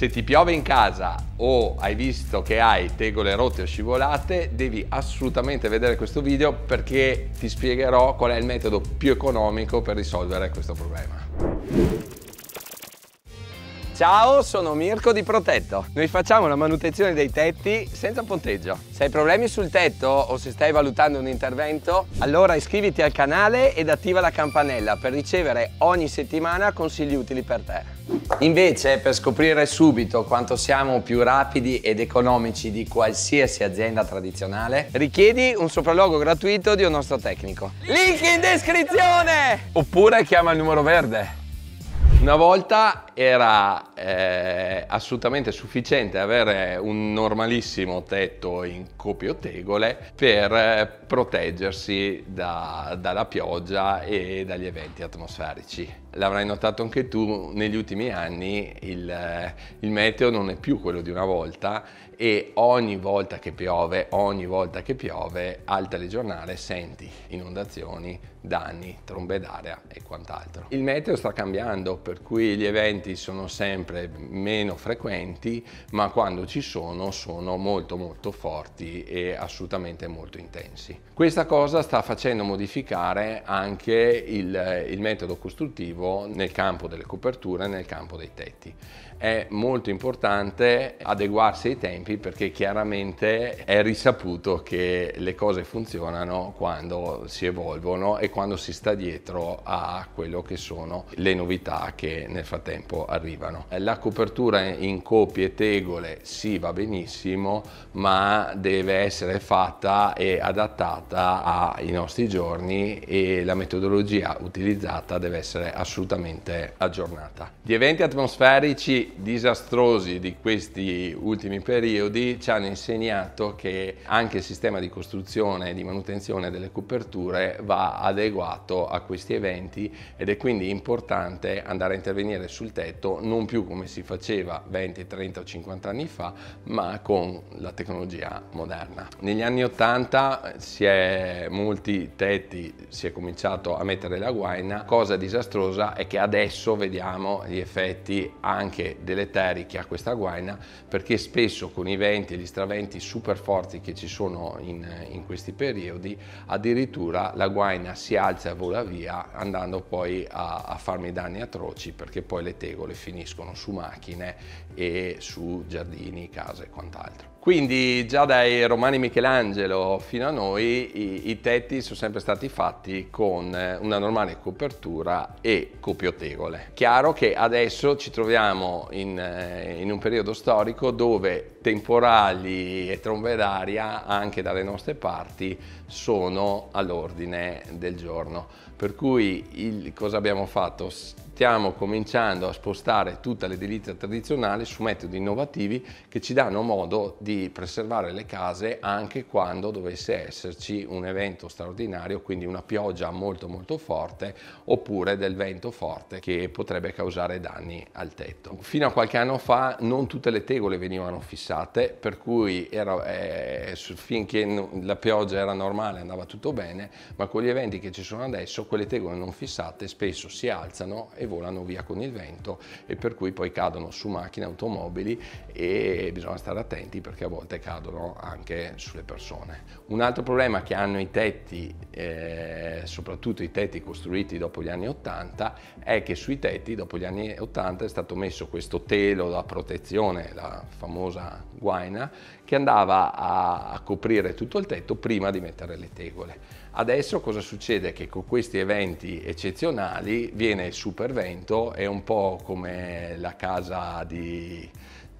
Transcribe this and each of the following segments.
se ti piove in casa o hai visto che hai tegole rotte o scivolate devi assolutamente vedere questo video perché ti spiegherò qual è il metodo più economico per risolvere questo problema. Ciao, sono Mirko di Protetto. Noi facciamo la manutenzione dei tetti senza ponteggio. Se hai problemi sul tetto o se stai valutando un intervento, allora iscriviti al canale ed attiva la campanella per ricevere ogni settimana consigli utili per te. Invece, per scoprire subito quanto siamo più rapidi ed economici di qualsiasi azienda tradizionale, richiedi un sopralluogo gratuito di un nostro tecnico. Link in descrizione! Oppure chiama il numero verde. Una volta era è assolutamente sufficiente avere un normalissimo tetto in coppiotegole per proteggersi da, dalla pioggia e dagli eventi atmosferici. L'avrai notato anche tu, negli ultimi anni il, il meteo non è più quello di una volta e ogni volta che piove, ogni volta che piove, al telegiornale senti inondazioni, danni, trombe d'aria e quant'altro. Il meteo sta cambiando, per cui gli eventi sono sempre sempre meno frequenti, ma quando ci sono sono molto molto forti e assolutamente molto intensi. Questa cosa sta facendo modificare anche il, il metodo costruttivo nel campo delle coperture nel campo dei tetti. È molto importante adeguarsi ai tempi perché chiaramente è risaputo che le cose funzionano quando si evolvono e quando si sta dietro a quello che sono le novità che nel frattempo arrivano la copertura in coppie tegole sì va benissimo, ma deve essere fatta e adattata ai nostri giorni e la metodologia utilizzata deve essere assolutamente aggiornata. Gli eventi atmosferici disastrosi di questi ultimi periodi ci hanno insegnato che anche il sistema di costruzione e di manutenzione delle coperture va adeguato a questi eventi ed è quindi importante andare a intervenire sul tetto non più come si faceva 20, 30 o 50 anni fa, ma con la tecnologia moderna. Negli anni 80 si è molti tetti, si è cominciato a mettere la guaina, cosa disastrosa è che adesso vediamo gli effetti anche deleteri che ha questa guaina, perché spesso con i venti e gli straventi super forti che ci sono in, in questi periodi, addirittura la guaina si alza e vola via andando poi a, a farmi danni atroci perché poi le tegole finiscono su macchine e su giardini, case e quant'altro. Quindi già dai romani Michelangelo fino a noi i, i, tetti sono sempre stati fatti con eh, una normale copertura e copiotevole. Chiaro che adesso ci troviamo in, eh, in un periodo storico dove temporali e trombe d'aria anche dalle nostre parti sono all'ordine del giorno. Per cui il, cosa abbiamo fatto? stiamo cominciando a spostare tutta l'edilizia tradizionale su metodi innovativi che ci danno modo di di preservare le case anche quando dovesse esserci un evento straordinario, quindi una pioggia molto molto forte oppure del vento forte che potrebbe causare danni al tetto. Fino a qualche anno fa non tutte le tegole venivano fissate, per cui era, eh, eh, finché la pioggia era normale andava tutto bene, ma con gli eventi che ci sono adesso quelle tegole non fissate spesso si alzano e volano via con il vento e per cui poi cadono su macchine, automobili e bisogna stare attenti perché a volte cadono anche sulle persone. Un altro problema che hanno i tetti eh, soprattutto i tetti costruiti dopo gli anni 80, è che sui tetti dopo gli anni 80 è stato messo questo telo da protezione, la famosa guaina, che andava a, a coprire tutto il tetto prima di mettere le tegole. Adesso cosa succede? Che con questi eventi eccezionali viene il supervento, è un po' come la casa di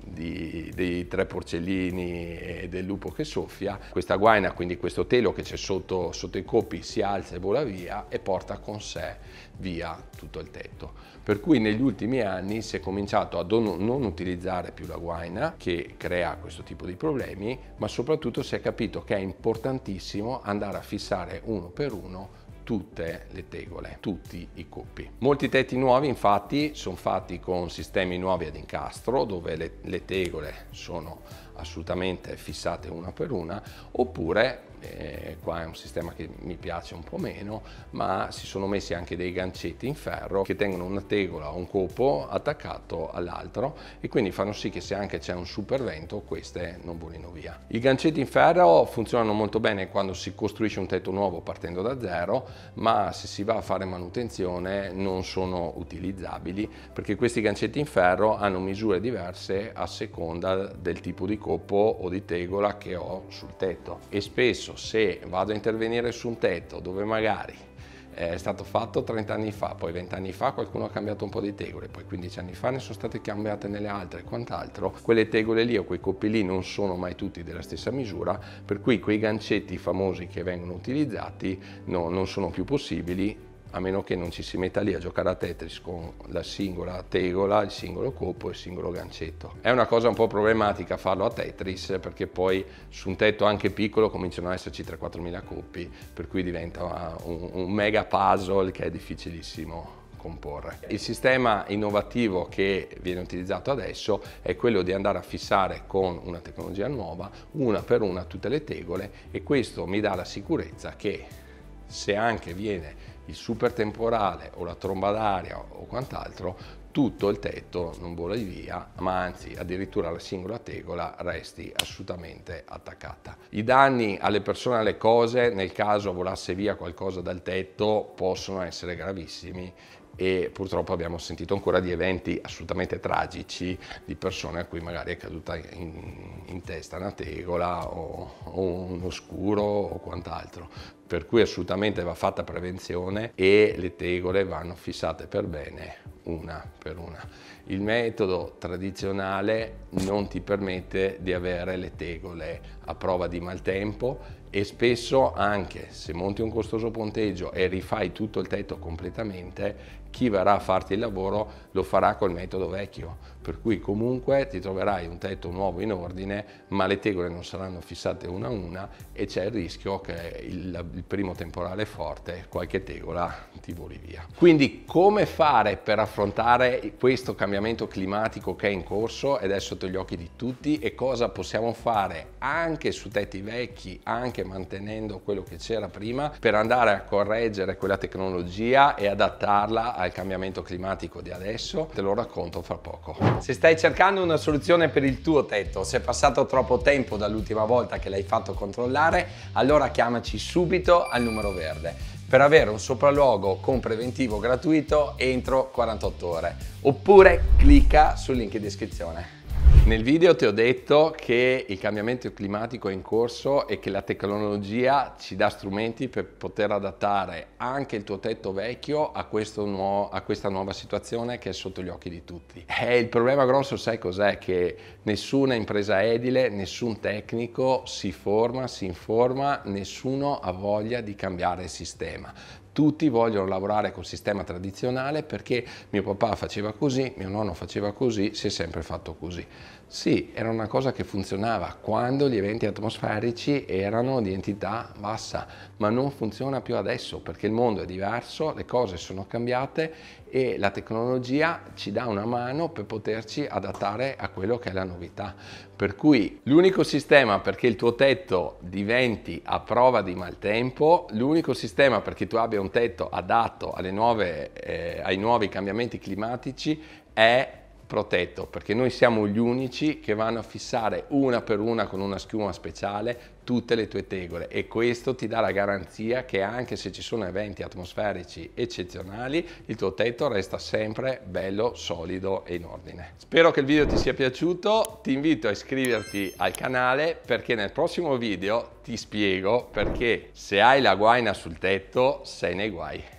di, dei tre porcellini e del lupo che soffia, questa guaina, quindi questo telo che c'è sotto, sotto i coppi, si alza e vola via e porta con sé via tutto il tetto. Per cui negli ultimi anni si è cominciato a non utilizzare più la guaina che crea questo tipo di problemi, ma soprattutto si è capito che è importantissimo andare a fissare uno per uno tutte le tegole, tutti i cupi. Molti tetti nuovi infatti sono fatti con sistemi nuovi ad incastro dove le, le tegole sono assolutamente fissate una per una oppure eh, qua è un sistema che mi piace un po' meno ma si sono messi anche dei gancetti in ferro che tengono una tegola o un copo attaccato all'altro e quindi fanno sì che se anche c'è un super vento queste non volino via i gancetti in ferro funzionano molto bene quando si costruisce un tetto nuovo partendo da zero ma se si va a fare manutenzione non sono utilizzabili perché questi gancetti in ferro hanno misure diverse a seconda del tipo di coppo o di tegola che ho sul tetto e spesso se vado a intervenire su un tetto dove magari è stato fatto 30 anni fa, poi 20 anni fa qualcuno ha cambiato un po' di tegole, poi 15 anni fa ne sono state cambiate nelle altre e quant'altro, quelle tegole lì o quei coppi lì non sono mai tutti della stessa misura, per cui quei gancetti famosi che vengono utilizzati no, non sono più possibili a meno che non ci si metta lì a giocare a Tetris con la singola tegola, il singolo colpo e il singolo gancetto. È una cosa un po' problematica farlo a Tetris perché poi su un tetto anche piccolo cominciano ad esserci 3-4 mila colpi, per cui diventa un, un mega puzzle che è difficilissimo comporre. Il sistema innovativo che viene utilizzato adesso è quello di andare a fissare con una tecnologia nuova una per una tutte le tegole e questo mi dà la sicurezza che se anche viene il super temporale o la tromba d'aria o quant'altro, tutto il tetto non vola via, ma anzi addirittura la singola tegola resti assolutamente attaccata. I danni alle persone e alle cose, nel caso volasse via qualcosa dal tetto, possono essere gravissimi e purtroppo abbiamo sentito ancora di eventi assolutamente tragici di persone a cui magari è caduta in in testa una tegola o, o un oscuro o quant'altro. Per cui assolutamente va fatta prevenzione e le tegole vanno fissate per bene una per una. Il metodo tradizionale non ti permette di avere le tegole a prova di maltempo e spesso anche se monti un costoso ponteggio e rifai tutto il tetto completamente, chi verrà a farti il lavoro lo farà col metodo vecchio, per cui comunque ti troverai un tetto nuovo in ordine, ma le tegole non saranno fissate una a una e c'è il rischio che il, il primo temporale forte qualche tegola ti voli via. Quindi come fare per affrontare affrontare questo cambiamento climatico che è in corso ed è sotto gli occhi di tutti e cosa possiamo fare anche su tetti vecchi, anche mantenendo quello che c'era prima, per andare a correggere quella tecnologia e adattarla al cambiamento climatico di adesso. Te lo racconto fra poco. Se stai cercando una soluzione per il tuo tetto, se è passato troppo tempo dall'ultima volta che l'hai fatto controllare, allora chiamaci subito al numero verde per avere un sopralluogo con preventivo gratuito entro 48 ore. Oppure clicca sul link in descrizione. Nel video ti ho detto che il cambiamento climatico è in corso e che la tecnologia ci dà strumenti per poter adattare anche il tuo tetto vecchio a, nuovo, a questa nuova situazione che è sotto gli occhi di tutti. E eh, il problema grosso sai cos'è? Che nessuna impresa edile, nessun tecnico si forma, si informa, nessuno ha voglia di cambiare il sistema tutti vogliono lavorare col sistema tradizionale perché mio papà faceva così, mio nonno faceva così, si è sempre fatto così. Sì, era una cosa che funzionava quando gli eventi atmosferici erano di entità bassa, ma non funziona più adesso perché il mondo è diverso, le cose sono cambiate e la tecnologia ci dà una mano per poterci adattare a quello che è la novità. Per cui l'unico sistema perché il tuo tetto diventi a prova di maltempo, l'unico sistema perché tu abbia un tetto adatto nuove, eh, ai nuovi cambiamenti climatici è protetto perché noi siamo gli unici che vanno a fissare una per una con una schiuma speciale tutte le tue tegole e questo ti dà la garanzia che anche se ci sono eventi atmosferici eccezionali il tuo tetto resta sempre bello solido e in ordine. Spero che il video ti sia piaciuto, ti invito a iscriverti al canale perché nel prossimo video ti spiego perché se hai la guaina sul tetto sei nei guai.